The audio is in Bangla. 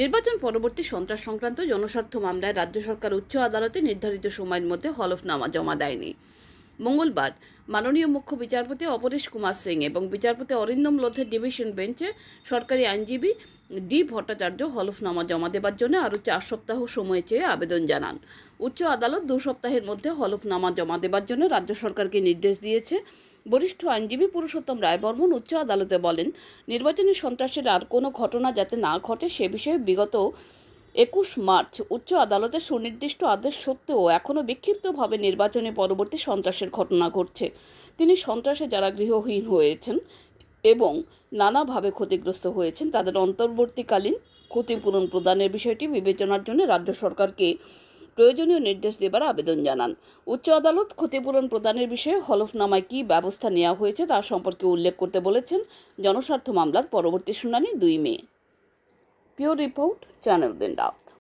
নির্বাচন পরবর্তী সন্ত্রাস সংক্রান্ত জনস্বার্থ মামলায় রাজ্য সরকার উচ্চ আদালতে নির্ধারিত সময়ের মধ্যে হলফনামা জমা দেয়নি মঙ্গলবার মাননীয় মুখ্য বিচারপতি অপরেশ কুমার সিং এবং বিচারপতি অরিন্দম লোধের ডিভিশন বেঞ্চে সরকারি আইনজীবী ডি ভট্টাচার্য হলফনামা জমা দেবার জন্য আরও চার সপ্তাহ সময় চেয়ে আবেদন জানান উচ্চ আদালত দু সপ্তাহের মধ্যে হলফনামা জমা দেবার জন্য রাজ্য সরকারকে নির্দেশ দিয়েছে বরিষ্ঠ আইনজীবী পুরুষোত্তম রায় বর্মন উচ্চ আদালতে বলেন নির্বাচনী সন্ত্রাসের আর কোনো ঘটনা যাতে না ঘটে সে বিষয়ে বিগত একুশ মার্চ উচ্চ আদালতের সুনির্দিষ্ট আদেশ সত্ত্বেও এখনও বিক্ষিপ্তভাবে নির্বাচনে পরবর্তী সন্ত্রাসের ঘটনা ঘটছে তিনি সন্ত্রাসে যারা গৃহহীন হয়েছেন এবং নানাভাবে ক্ষতিগ্রস্ত হয়েছেন তাদের অন্তর্বর্তীকালীন ক্ষতিপূরণ প্রদানের বিষয়টি বিবেচনার জন্য রাজ্য সরকারকে প্রয়োজনীয় নির্দেশ দেবার আবেদন জানান উচ্চ আদালত ক্ষতিপূরণ প্রদানের বিষয়ে হলফনামায় কী ব্যবস্থা নেওয়া হয়েছে তার সম্পর্কে উল্লেখ করতে বলেছেন জনস্বার্থ মামলার পরবর্তী শুনানি দুই মে পিওর রিপোর্ট চ্যানেল দিন রাউত